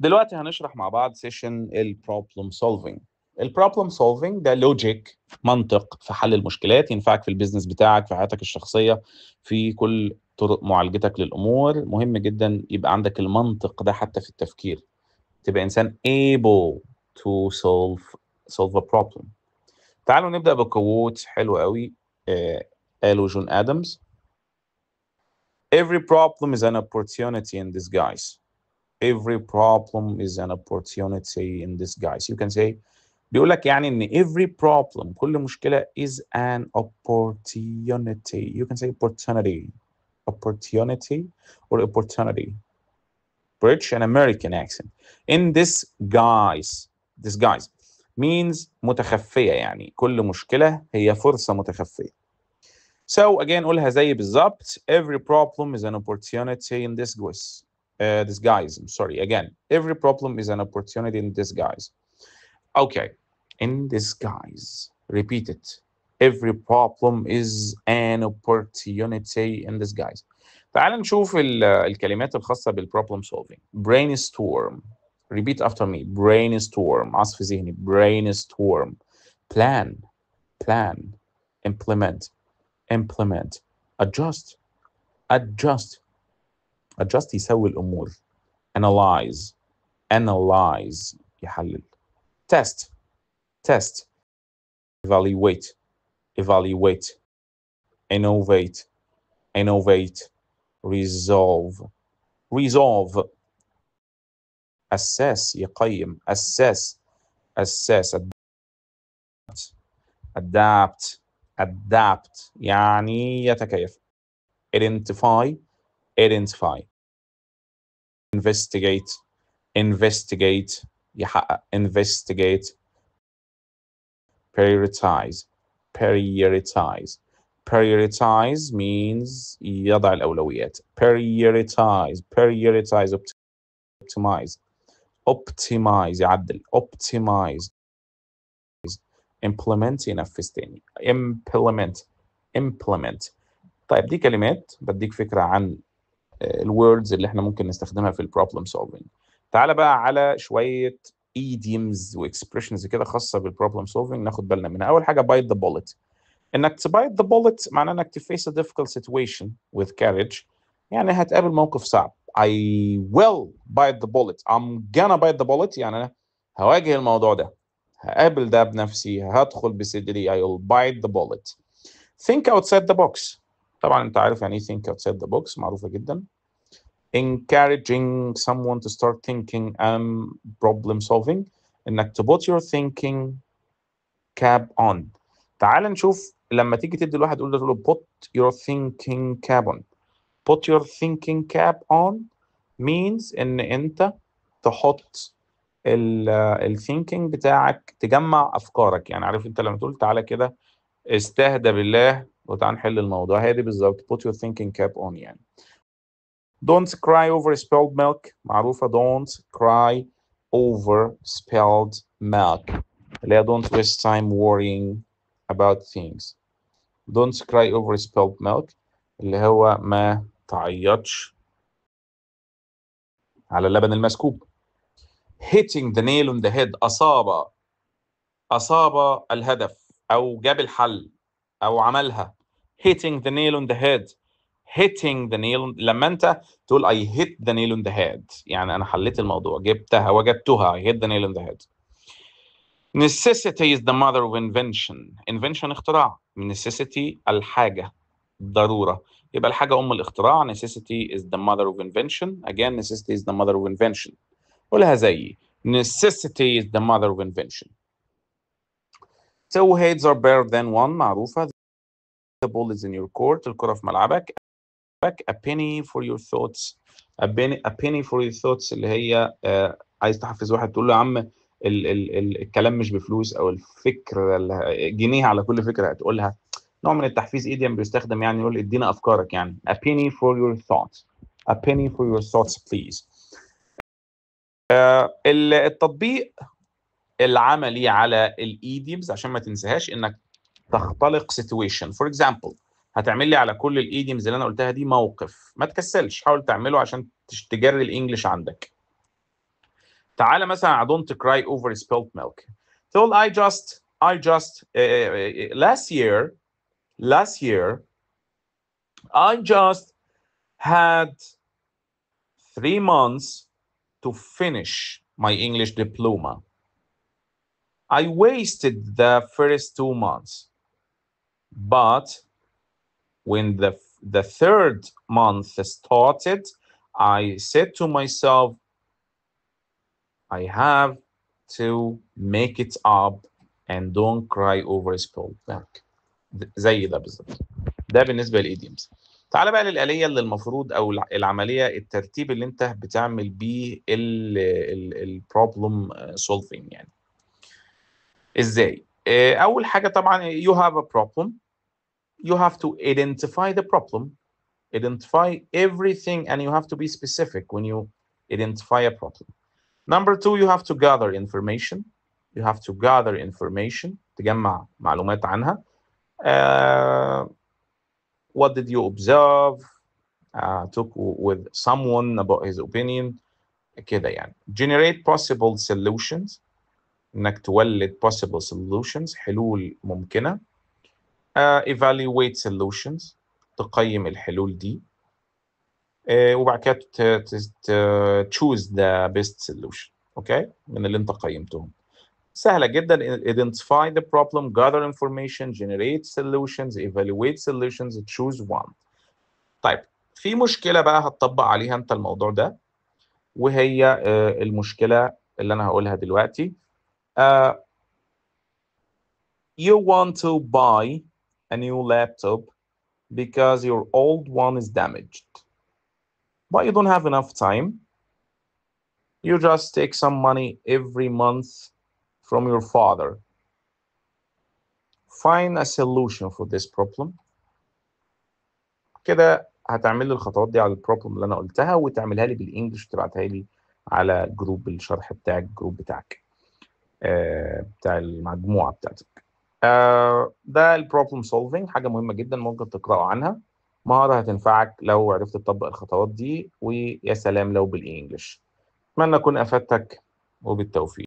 دلوقتي هنشرح مع بعض سيشن البروبلم سولفنج البروبلم سولفنج ده لوجيك منطق في حل المشكلات ينفعك في البيزنس بتاعك في حياتك الشخصيه في كل طرق معالجتك للامور مهم جدا يبقى عندك المنطق ده حتى في التفكير تبقى انسان able to solve solve a problem تعالوا نبدا بكوت حلو قوي آه قاله جون ادمز every problem is an opportunity in disguise every problem is an opportunity in disguise you can say بيقول لك يعني ان every problem كل مشكله is an opportunity you can say opportunity opportunity or opportunity British and American accent in this guise disguise means متخفيه يعني كل مشكله هي فرصه متخفيه So again قولها زي بالظبط every problem is an opportunity in disguise uh, disguise. I'm sorry. Again, every problem is an opportunity in disguise. Okay, in disguise. Repeat it. Every problem is an opportunity in disguise. تعال نشوف الكلمات الخاصة بالproblem solving. Brainstorm. Repeat after me. Brainstorm. عصف ذهني. Brainstorm. Plan. Plan. Implement. Implement. Adjust. Adjust. adjust يسوي الامور analyze analyze يحلل test test evaluate evaluate innovate innovate resolve resolve assess يقيم assess assess adapt adapt adapt يعني يتكيف identify identify investigate investigate investigate prioritize prioritize prioritize means يضع الأولويات prioritize prioritize optimize optimize يعدل optimize implement ينفذ تاني implement implement طيب دي كلمات بديك فكرة عن الوردز اللي احنا ممكن نستخدمها في البروبلم سولفنج تعال بقى على شويه ايديمز واكسبريشنز كده خاصه بالبروبلم سولفنج ناخد بالنا منها اول حاجه بايت ذا بولت انك تبايت ذا بولت معناه انك تفيس ا ديفيكولت سيتويشن وذ كارج يعني هتقابل موقف صعب I will bite the bullet I'm gonna bite the bullet يعني انا هواجه الموضوع ده هقابل ده بنفسي هدخل بصدري I will bite the bullet think outside the box طبعا انت عارف يعني ايه ثينك اوتسايد ذا بوكس معروفه جدا encouraging someone to start thinking and problem solving انك to put your thinking cap on تعال نشوف لما تيجي تدي الواحد تقول له put your thinking cap on put your thinking cap on means ان انت تحط ال thinking بتاعك تجمع افكارك يعني عارف انت لما تقول تعالى كده استهدى بالله وتعال نحل الموضوع هادي بالظبط put your thinking cap on يعني don't cry over spilled milk معروفة don't cry over spilled milk اللي هي don't waste time worrying about things don't cry over spilled milk اللي هو ما تعيطش على اللبن المسكوب hitting the nail on the head أصاب أصاب الهدف أو جاب الحل او عملها hitting the nail on the head hitting the nail on... لما انت تقول I hit the nail on the head يعني انا حليت الموضوع جبتها وجدتها I hit the nail on the head necessity is the mother of invention invention اختراع necessity الحاجة ضرورة يبقى الحاجة أم الاختراع necessity is the mother of invention again necessity is the mother of invention قولها زيي necessity is the mother of invention two heads are better than one معروفة The ball is in your court الكرة في ملعبك a penny for your thoughts a penny, a penny for your thoughts اللي هي uh, عايز تحفز واحد تقول له يا عم ال ال ال الكلام مش بفلوس او الفكرة جنيه على كل فكره هتقولها نوع من التحفيز ايديم بيستخدم يعني يقول ادينا افكارك يعني a penny for your thoughts a penny for your thoughts please آه، التطبيق العملي على الايديمز عشان ما تنساهاش انك تختلق سيتويشن فور اكزامبل هتعمل لي على كل الايديمز اللي انا قلتها دي موقف ما تكسلش حاول تعمله عشان تجري الانجليش عندك تعالى مثلا I don't cry over spilled milk تقول I just I just uh, last year last year I just had three months to finish my English diploma. I wasted the first two months. But when the, the third month started, I said to myself, I have to make it up and don't cry over spilled milk. زي ده بالظبط. ده بالنسبه للايديمز. تعالى بقى للآلية اللي المفروض أو العملية الترتيب اللي أنت بتعمل بيه البروبلم سولفينج يعني. إزاي؟ أول حاجة طبعا you have a problem you have to identify the problem, identify everything, and you have to be specific when you identify a problem. Number two, you have to gather information. You have to gather information, تجمع معلومات عنها. Uh, what did you observe? Uh, talk with someone about his opinion. Generate possible solutions. انك تولد possible solutions حلول ممكنه evaluate solutions تقيم الحلول دي وبعد كده choose the best solution اوكي okay? من اللي انت قيمتهم سهله جدا identify the problem gather information generate solutions evaluate solutions choose one طيب في مشكله بقى هتطبق عليها انت الموضوع ده وهي المشكله اللي انا هقولها دلوقتي uh, you want to buy a new laptop because your old one is damaged. But you don't have enough time. You just take some money every month from your father. Find a solution for this problem. كده هتعمل لي الخطوات دي على البروبلم اللي انا قلتها وتعملها لي بالانجلش وتبعتها لي على جروب الشرح بتاعك الجروب بتاعك بتاع المجموعه بتاعتك آه، ده البروبلم سولفنج حاجه مهمه جدا ممكن تقراوا عنها مهاره هتنفعك لو عرفت تطبق الخطوات دي ويا سلام لو بالانجلش اتمنى اكون افدتك وبالتوفيق